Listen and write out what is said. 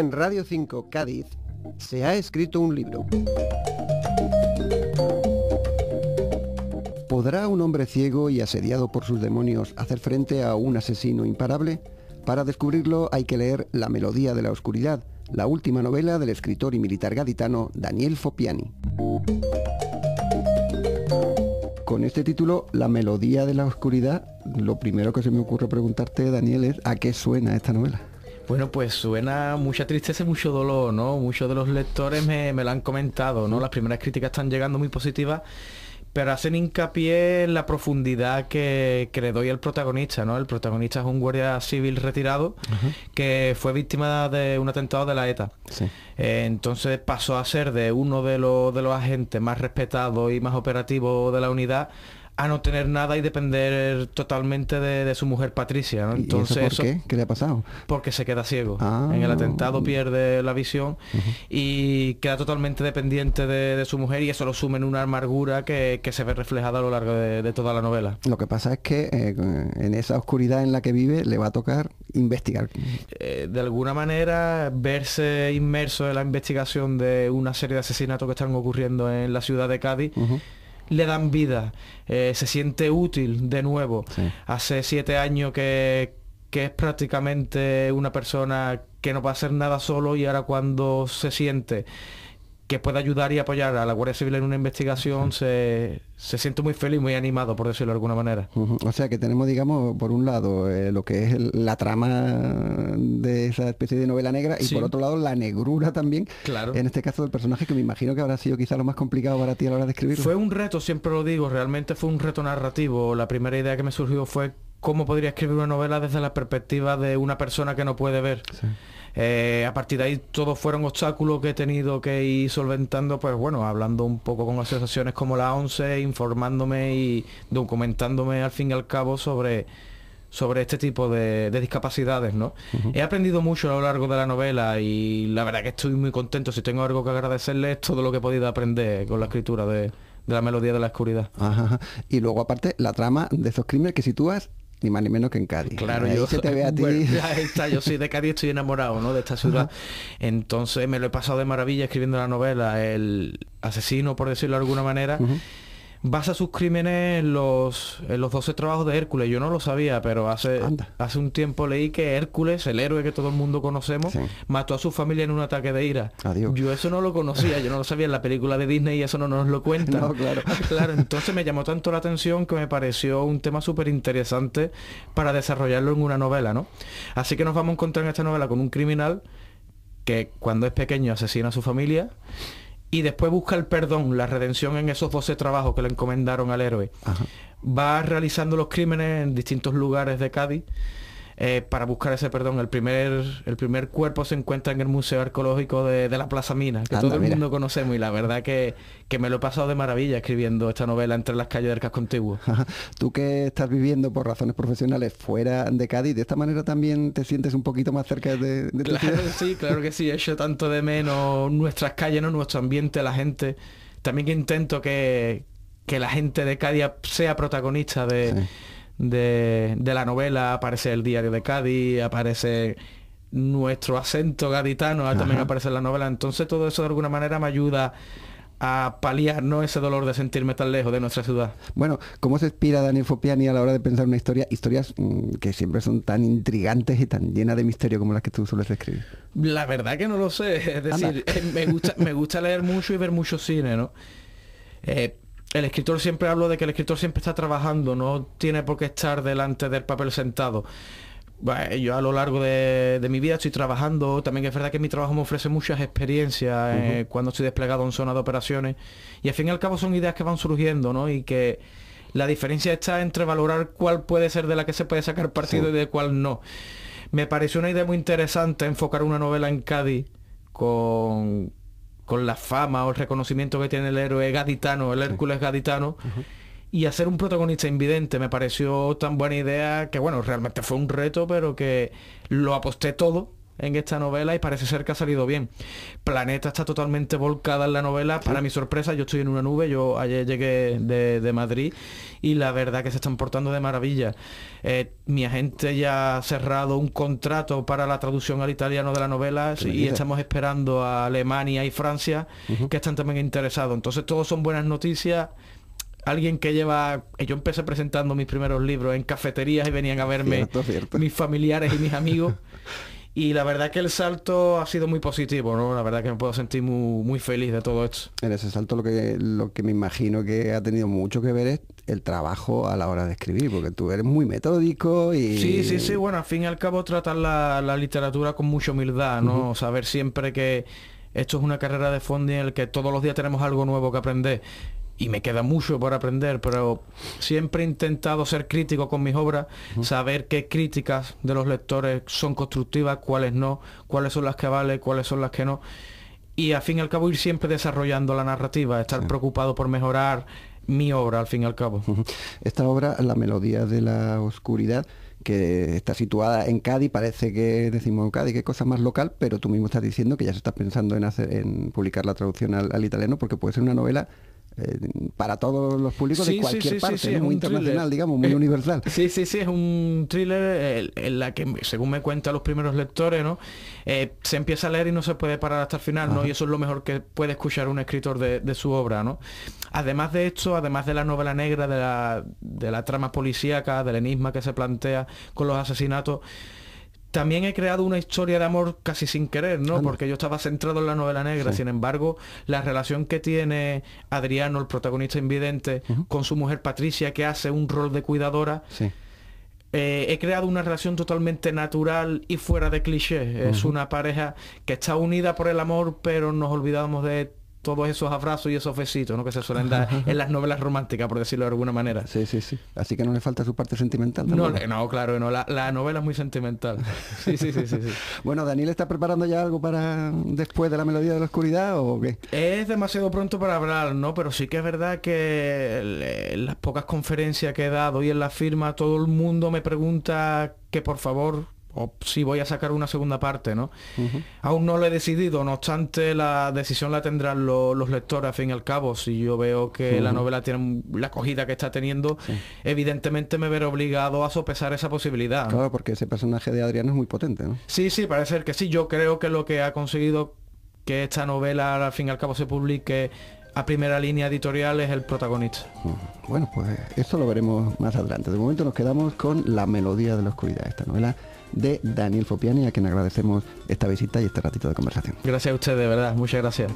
en Radio 5 Cádiz se ha escrito un libro. ¿Podrá un hombre ciego y asediado por sus demonios hacer frente a un asesino imparable? Para descubrirlo hay que leer La Melodía de la Oscuridad, la última novela del escritor y militar gaditano Daniel Fopiani. Con este título, La Melodía de la Oscuridad, lo primero que se me ocurre preguntarte, Daniel, es ¿a qué suena esta novela? Bueno, pues suena mucha tristeza y mucho dolor, ¿no? Muchos de los lectores me, lo han comentado, ¿no? Las primeras críticas están llegando muy positivas pero hacen hincapié en la profundidad que, que, le doy al protagonista, ¿no? El protagonista es un guardia civil retirado que fue víctima de un atentado de la ETA. Sí. Eh, entonces pasó a ser de uno los, de los agentes más respetados y más operativos de la unidad a no tener nada y depender totalmente de, su mujer Patricia. Entonces, por qué? ¿Qué le ha pasado? Porque se queda ciego. Ah. en el atentado pierde la visión y queda totalmente dependiente de, su mujer y eso lo sume en una amargura que, se ve reflejada a lo largo de, toda la novela. Lo que pasa es que eh, en esa oscuridad en la que vive le va a tocar investigar. Eh, de alguna manera, verse inmerso en la investigación de una serie de asesinatos que están ocurriendo en la ciudad de Cádiz le dan vida, eh, se siente útil de nuevo. Hace siete años que, que es prácticamente una persona que no va a hacer nada solo y ahora cuando se siente que pueda ayudar y apoyar a la Guardia Civil en una investigación, se, se siente muy feliz, muy animado, por decirlo de alguna manera. O sea que tenemos, digamos, por un lado eh, lo que es la trama de esa especie de novela negra y por otro lado la negrura también, claro. en este caso del personaje que me imagino que habrá sido quizá lo más complicado para ti a la hora de escribir Fue un reto, siempre lo digo, realmente fue un reto narrativo. La primera idea que me surgió fue cómo podría escribir una novela desde la perspectiva de una persona que no puede ver. Eh, a partir de ahí todos fueron obstáculos que he tenido que ir solventando, pues bueno, hablando un poco con asociaciones como la ONCE, informándome y documentándome al fin y al cabo sobre sobre este tipo de, discapacidades, ¿no? He aprendido mucho a lo largo de la novela y la verdad que estoy muy contento. Si tengo algo que agradecerle es todo lo que he podido aprender con la escritura de, la melodía de la oscuridad. Y luego aparte la trama de esos crímenes que sitúas ni más ni menos que en Cádiz. Claro, yo te ve a ti. yo soy de Cádiz, estoy enamorado, De esta ciudad. Entonces me lo he pasado de maravilla escribiendo la novela, el asesino, por decirlo de alguna manera basa sus crímenes en los, los 12 trabajos de Hércules. Yo no lo sabía, pero hace, hace un tiempo leí que Hércules, el héroe que todo el mundo conocemos, mató a su familia en un ataque de ira. Yo eso no lo conocía, yo no lo sabía en la película de Disney y eso no nos lo cuenta. claro. claro, entonces me llamó tanto la atención que me pareció un tema súper interesante para desarrollarlo en una novela, ¿no? Así que nos vamos a encontrar en esta novela con un criminal que cuando es pequeño asesina a su familia y después busca el perdón, la redención en esos 12 trabajos que le encomendaron al héroe. Va realizando los crímenes en distintos lugares de Cádiz eh, para buscar ese perdón. El primer, el primer cuerpo se encuentra en el Museo Arqueológico de, la Plaza Mina, que todo el mundo conocemos y la verdad que, que, me lo he pasado de maravilla escribiendo esta novela entre las calles de casco antiguo. Tú que estás viviendo por razones profesionales fuera de Cádiz, de esta manera también te sientes un poquito más cerca de, tu Claro sí, claro que sí, he hecho tanto de menos nuestras calles, ¿no? nuestro ambiente, la gente. También intento que, que la gente de Cádiz sea protagonista de, de, de la novela, aparece el diario de Cádiz, aparece nuestro acento gaditano, también aparece en la novela. Entonces todo eso de alguna manera me ayuda a paliar ¿no? ese dolor de sentirme tan lejos de nuestra ciudad. Bueno, ¿cómo se inspira Daniel Fopiani a la hora de pensar una historia? Historias mm, que siempre son tan intrigantes y tan llenas de misterio como las que tú sueles escribir. La verdad que no lo sé. Es decir, eh, me gusta, me gusta leer mucho y ver mucho cine, ¿no? Eh, el escritor siempre hablo de que el escritor siempre está trabajando, no tiene por qué estar delante del papel sentado. yo a lo largo de, mi vida estoy trabajando, también es verdad que mi trabajo me ofrece muchas experiencias eh, cuando estoy desplegado en zona de operaciones y al fin y al cabo son ideas que van surgiendo, ¿no? Y que la diferencia está entre valorar cuál puede ser de la que se puede sacar partido y de cuál no. Me pareció una idea muy interesante enfocar una novela en Cádiz con, con la fama o el reconocimiento que tiene el héroe gaditano, el Hércules gaditano. Y hacer un protagonista invidente me pareció tan buena idea que, bueno, realmente fue un reto, pero que lo aposté todo en esta novela y parece ser que ha salido bien. Planeta está totalmente volcada en la novela. Para mi sorpresa, yo estoy en una nube, yo ayer llegué de, Madrid y la verdad que se están portando de maravilla. Eh, mi agente ya ha cerrado un contrato para la traducción al italiano de la novela y estamos esperando a Alemania y Francia que están también interesados. Entonces todos son buenas noticias alguien que lleva eh, yo empecé presentando mis primeros libros en cafeterías y venían a verme mis familiares y mis amigos y la verdad que el salto ha sido muy positivo, ¿no? La verdad que me puedo sentir muy, feliz de todo esto. En ese salto lo que, lo que me imagino que ha tenido mucho que ver es el trabajo a la hora de escribir, porque tú eres muy metódico y... Sí, sí, sí, bueno, al fin y al cabo tratar la, literatura con mucha humildad, ¿no? Saber siempre que esto es una carrera de fondo en el que todos los días tenemos algo nuevo que aprender y me queda mucho por aprender, pero siempre he intentado ser crítico con mis obras, saber qué críticas de los lectores son constructivas, cuáles no, cuáles son las que vale, cuáles son las que no. Y al fin y al cabo ir siempre desarrollando la narrativa, estar preocupado por mejorar mi obra al fin y al cabo. Esta obra, La Melodía de la Oscuridad, que está situada en Cádiz, parece que decimos Cádiz, qué cosa más local, pero tú mismo estás diciendo que ya se está pensando en hacer, en publicar la traducción al italiano, porque puede ser una novela eh, para todos los públicos de cualquier parte, es muy internacional, digamos, muy eh, universal. Sí, sí, sí, es un thriller eh, en la que, según me cuentan los primeros lectores, ¿no? se empieza a leer y no se puede parar hasta el final, ¿no? Y eso es lo mejor que puede escuchar un escritor de, su obra, ¿no? Además de esto, además de la novela negra, de la, de la trama policíaca, del enigma que se plantea con los asesinatos, también he creado una historia de amor casi sin querer, ¿no? Porque yo estaba centrado en la novela negra. Sin embargo, la relación que tiene Adriano, el protagonista invidente, con su mujer Patricia, que hace un rol de cuidadora, eh, he creado una relación totalmente natural y fuera de cliché. Es una pareja que está unida por el amor, pero nos olvidamos de todos esos abrazos y esos besitos ¿no? que se suelen dar en las novelas románticas, por decirlo de alguna manera. Sí, sí, sí. Así que no le falta su parte sentimental. No, no, claro, no. La, novela es muy sentimental. Sí, sí, sí, sí, Bueno, ¿Daniel está preparando ya algo para después de la melodía de la oscuridad o qué? Es demasiado pronto para hablar, ¿no? Pero sí que es verdad que en las pocas conferencias que he dado y en la firma todo el mundo me pregunta que por favor o si voy a sacar una segunda parte, ¿no? Aún no lo he decidido, no obstante la decisión la tendrán los lectores a fin y al cabo. Si yo veo que la novela tiene la acogida que está teniendo, evidentemente me veré obligado a sopesar esa posibilidad. Claro, porque ese personaje de Adrián es muy potente, ¿no? Sí, sí, parece ser que sí. Yo creo que lo que ha conseguido que esta novela al fin y al cabo se publique a primera línea editorial es el protagonista. Bueno, pues esto lo veremos más adelante. De momento nos quedamos con La melodía de la oscuridad, esta novela de Daniel Fopiani, a quien agradecemos esta visita y este ratito de conversación. Gracias a ustedes, de verdad. Muchas gracias.